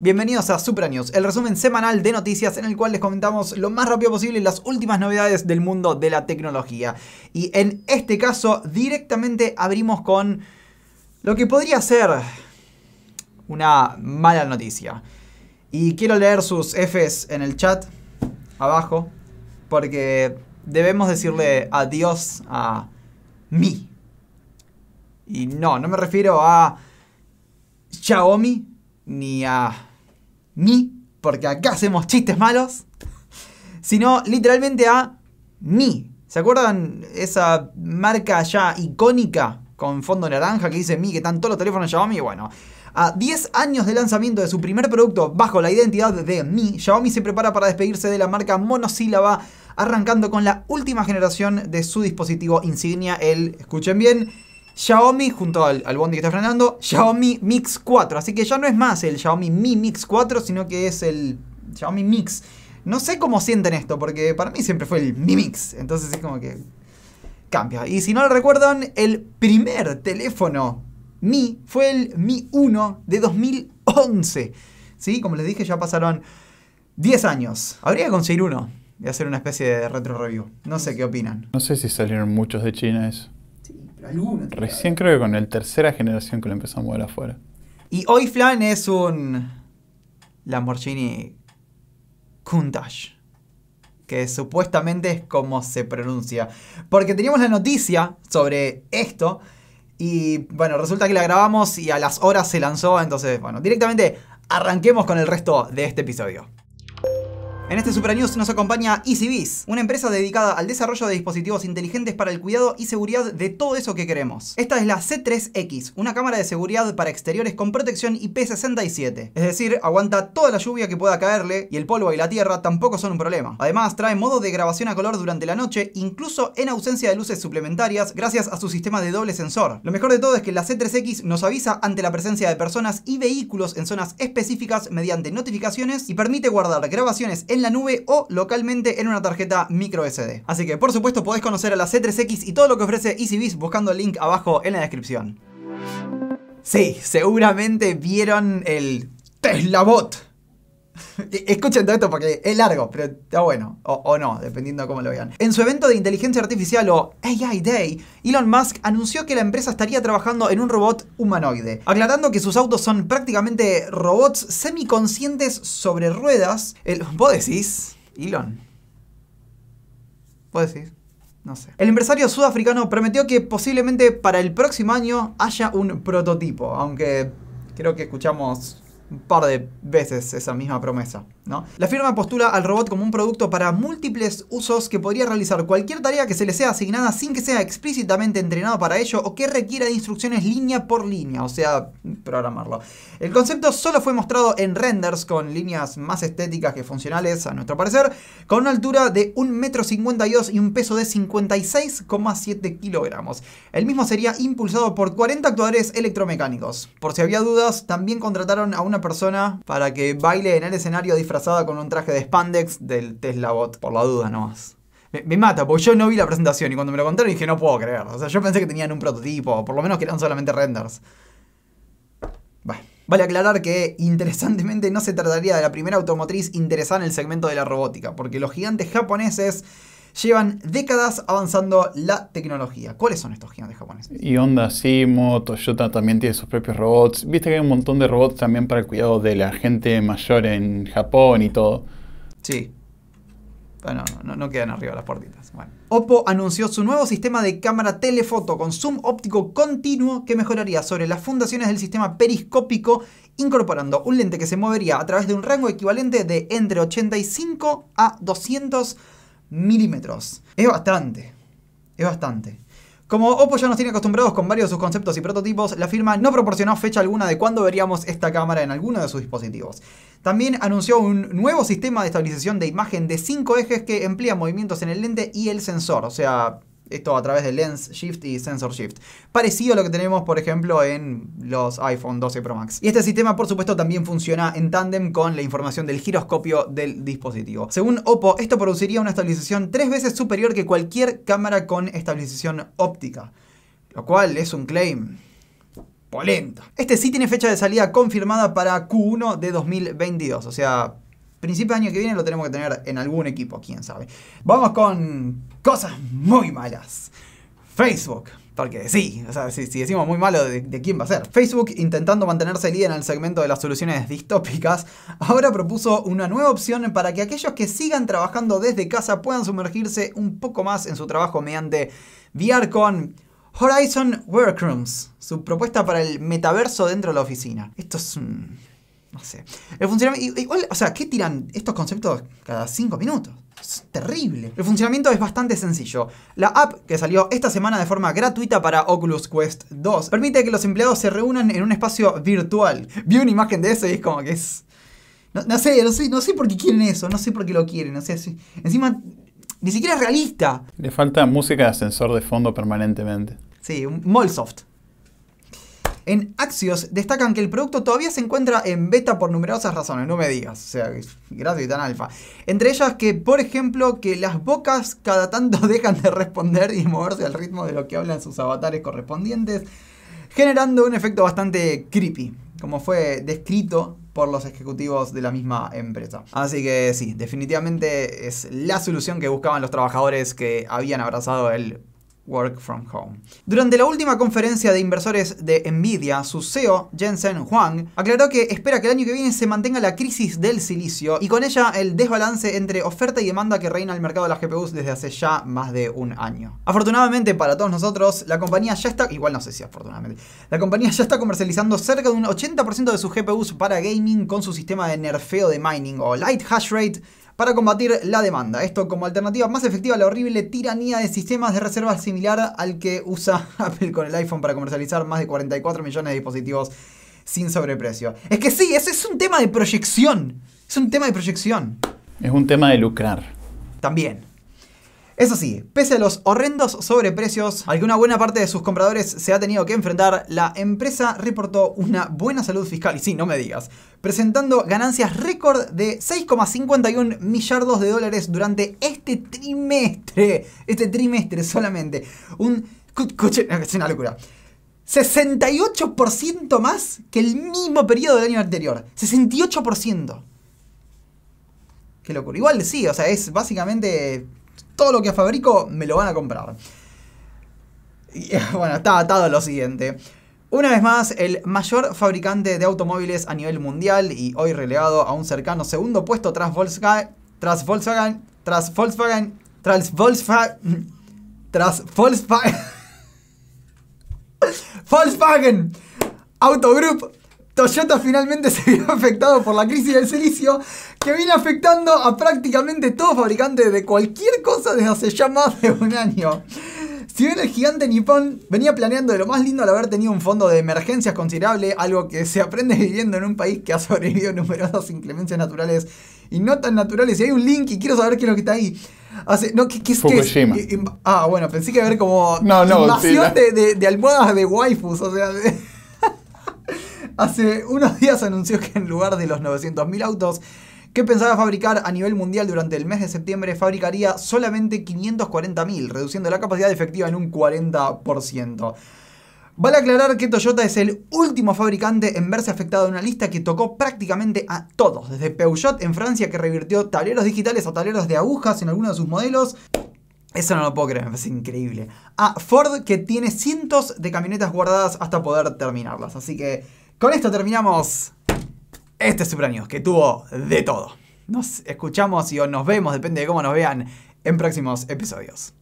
Bienvenidos a Supra News, el resumen semanal de noticias en el cual les comentamos lo más rápido posible las últimas novedades del mundo de la tecnología. Y en este caso directamente abrimos con lo que podría ser una mala noticia. Y quiero leer sus Fs en el chat abajo porque debemos decirle adiós a mí. Y no, no me refiero a Xiaomi ni a mi, porque acá hacemos chistes malos, sino literalmente a mi. ¿Se acuerdan esa marca ya icónica con fondo naranja que dice mi, que están todos los teléfonos Xiaomi? Bueno, a 10 años de lanzamiento de su primer producto bajo la identidad de Mi, Xiaomi se prepara para despedirse de la marca monosílaba, arrancando con la última generación de su dispositivo insignia, el, escuchen bien, Xiaomi junto al, Bondi que está frenando, Xiaomi Mix 4. Así que ya no es más el Xiaomi Mi Mix 4, sino que es el Xiaomi Mix. No sé cómo sienten esto, porque para mí siempre fue el Mi Mix. Entonces es como que cambia. Y si no lo recuerdan, el primer teléfono Mi fue el Mi 1 de 2011. ¿Sí? Como les dije, ya pasaron 10 años. Habría que conseguir uno y hacer una especie de retro review. No sé qué opinan. No sé si salieron muchos de China eso. Recién creo que con el tercera generación que lo empezó a mover afuera. Y hoy Flan es un Lamborghini Countach. Que supuestamente es como se pronuncia. Porque teníamos la noticia sobre esto. Y bueno, resulta que la grabamos y a las horas se lanzó. Entonces, bueno, directamente arranquemos con el resto de este episodio. En este Super News nos acompaña EasyBiz, una empresa dedicada al desarrollo de dispositivos inteligentes para el cuidado y seguridad de todo eso que queremos. Esta es la C3X, una cámara de seguridad para exteriores con protección IP67. Es decir, aguanta toda la lluvia que pueda caerle y el polvo y la tierra tampoco son un problema. Además, trae modo de grabación a color durante la noche, incluso en ausencia de luces suplementarias, gracias a su sistema de doble sensor. Lo mejor de todo es que la C3X nos avisa ante la presencia de personas y vehículos en zonas específicas mediante notificaciones y permite guardar grabaciones en en la nube o localmente en una tarjeta micro SD. Así que por supuesto podéis conocer a la C3X y todo lo que ofrece EasyBiz buscando el link abajo en la descripción. Sí, seguramente vieron el Tesla Bot Escuchen todo esto porque es largo, pero está bueno, o, no, dependiendo de cómo lo vean. En su evento de inteligencia artificial o AI Day, Elon Musk anunció que la empresa estaría trabajando en un robot humanoide, aclarando que sus autos son prácticamente robots semiconscientes sobre ruedas. El, ¿Vos decís, Elon? ¿Vos decís? No sé. El empresario sudafricano prometió que posiblemente para el próximo año haya un prototipo, aunque creo que escuchamos un par de veces esa misma promesa. La firma postula al robot como un producto para múltiples usos que podría realizar cualquier tarea que se le sea asignada sin que sea explícitamente entrenado para ello o que requiera de instrucciones línea por línea, o sea, programarlo. El concepto solo fue mostrado en renders con líneas más estéticas que funcionales, a nuestro parecer, con una altura de 1,52 m y un peso de 56,7 kilogramos. El mismo sería impulsado por 40 actuadores electromecánicos. Por si había dudas, también contrataron a una persona para que baile en el escenario disfrazado con un traje de spandex del Tesla Bot, por la duda nomás. Me, me, mata, porque yo no vi la presentación y cuando me lo contaron dije, no puedo creer. O sea, yo pensé que tenían un prototipo, por lo menos que eran solamente renders. Vale. Vale aclarar que, interesantemente, no se trataría de la primera automotriz interesada en el segmento de la robótica, porque los gigantes japoneses llevan décadas avanzando la tecnología. ¿Cuáles son estos gigantes japoneses? Y Honda, Simo, Toyota también tiene sus propios robots. Viste que hay un montón de robots también para el cuidado de la gente mayor en Japón y todo. Sí. Bueno, ah, no, no quedan arriba las puertitas. Bueno. Oppo anunció su nuevo sistema de cámara telefoto con zoom óptico continuo que mejoraría sobre las fundaciones del sistema periscópico incorporando un lente que se movería a través de un rango equivalente de entre 85 a 200 milímetros. Es bastante, es bastante. Como Oppo ya nos tiene acostumbrados con varios de sus conceptos y prototipos, la firma no proporcionó fecha alguna de cuándo veríamos esta cámara en alguno de sus dispositivos. También anunció un nuevo sistema de estabilización de imagen de 5 ejes que emplea movimientos en el lente y el sensor, o sea, esto a través de Lens Shift y Sensor Shift. Parecido a lo que tenemos, por ejemplo, en los iPhone 12 Pro Max. Y este sistema, por supuesto, también funciona en tándem con la información del giroscopio del dispositivo. Según Oppo, esto produciría una estabilización tres veces superior que cualquier cámara con estabilización óptica. Lo cual es un claim polenta. Este sí tiene fecha de salida confirmada para Q1 de 2022, o sea, principio del año que viene lo tenemos que tener en algún equipo, quién sabe. Vamos con cosas muy malas. Facebook. Porque sí, o sea, si, decimos muy malo, ¿de, quién va a ser? Facebook, intentando mantenerse líder en el segmento de las soluciones distópicas, ahora propuso una nueva opción para que aquellos que sigan trabajando desde casa puedan sumergirse un poco más en su trabajo mediante VR con Horizon Workrooms, su propuesta para el metaverso dentro de la oficina. Esto es un no sé. El funcionamiento. Igual, o sea, ¿qué tiran estos conceptos cada 5 minutos? Es terrible. El funcionamiento es bastante sencillo. La app, que salió esta semana de forma gratuita para Oculus Quest 2, permite que los empleados se reúnan en un espacio virtual. Vi una imagen de eso y es como que es. No, sé, no sé, no por qué quieren eso, no sé por qué lo quieren, Encima, ni siquiera es realista. Le falta música de ascensor de fondo permanentemente. Sí, un Molsoft en Axios destacan que el producto todavía se encuentra en beta por numerosas razones, no me digas, o sea, gratis y tan alfa. Entre ellas que, por ejemplo, que las bocas cada tanto dejan de responder y moverse al ritmo de lo que hablan sus avatares correspondientes, generando un efecto bastante creepy, como fue descrito por los ejecutivos de la misma empresa. Así que sí, definitivamente es la solución que buscaban los trabajadores que habían abrazado el Work from Home. Durante la última conferencia de inversores de Nvidia, su CEO, Jensen Huang, aclaró que espera que el año que viene se mantenga la crisis del silicio y con ella el desbalance entre oferta y demanda que reina el mercado de las GPUs desde hace ya más de un año. Afortunadamente para todos nosotros, la compañía ya está, igual no sé si afortunadamente, la compañía ya está comercializando cerca de un 80% de sus GPUs para gaming con su sistema de nerfeo de mining o light hash rate para combatir la demanda. Esto como alternativa más efectiva a la horrible tiranía de sistemas de reserva similar al que usa Apple con el iPhone para comercializar más de 44 millones de dispositivos sin sobreprecio. Es que sí, ese es un tema de proyección. Es un tema de proyección. Es un tema de lucrar. También. Eso sí, pese a los horrendos sobreprecios al que una buena parte de sus compradores se ha tenido que enfrentar, la empresa reportó una buena salud fiscal, y sí, no me digas, presentando ganancias récord de 6,51 millardos de dólares durante este trimestre, este trimestre solamente, un... es una locura. 68% más que el mismo periodo del año anterior. 68%. Qué locura. Igual sí, o sea, es básicamente todo lo que fabrico me lo van a comprar. bueno, está atado lo siguiente. Una vez más, el mayor fabricante de automóviles a nivel mundial y hoy relegado a un cercano segundo puesto tras Volkswagen, tras Volkswagen, tras Volkswagen, tras Volkswagen, tras Volkswagen, Volkswagen Autogroup Toyota finalmente se vio afectado por la crisis del silicio que viene afectando a prácticamente todos fabricantes de cualquier cosa desde hace ya más de un año. Si bien el gigante nipón venía planeando de lo más lindo al haber tenido un fondo de emergencias considerable, algo que se aprende viviendo en un país que ha sobrevivido a numerosas inclemencias naturales y no tan naturales, y hay un link y quiero saber qué es lo que está ahí. Fukushima. Eh, eh, ah, bueno, pensé que iba a haber como invasión de, almohadas de waifus, o sea hace unos días anunció que en lugar de los 900.000 autos que pensaba fabricar a nivel mundial durante el mes de septiembre, fabricaría solamente 540.000, reduciendo la capacidad efectiva en un 40%. Vale aclarar que Toyota es el último fabricante en verse afectado en una lista que tocó prácticamente a todos, desde Peugeot en Francia que revirtió tableros digitales a tableros de agujas en algunos de sus modelos. Eso no lo puedo creer, es increíble. A Ford que tiene cientos de camionetas guardadas hasta poder terminarlas, así que con esto terminamos este Super que tuvo de todo. Nos escuchamos y nos vemos, depende de cómo nos vean, en próximos episodios.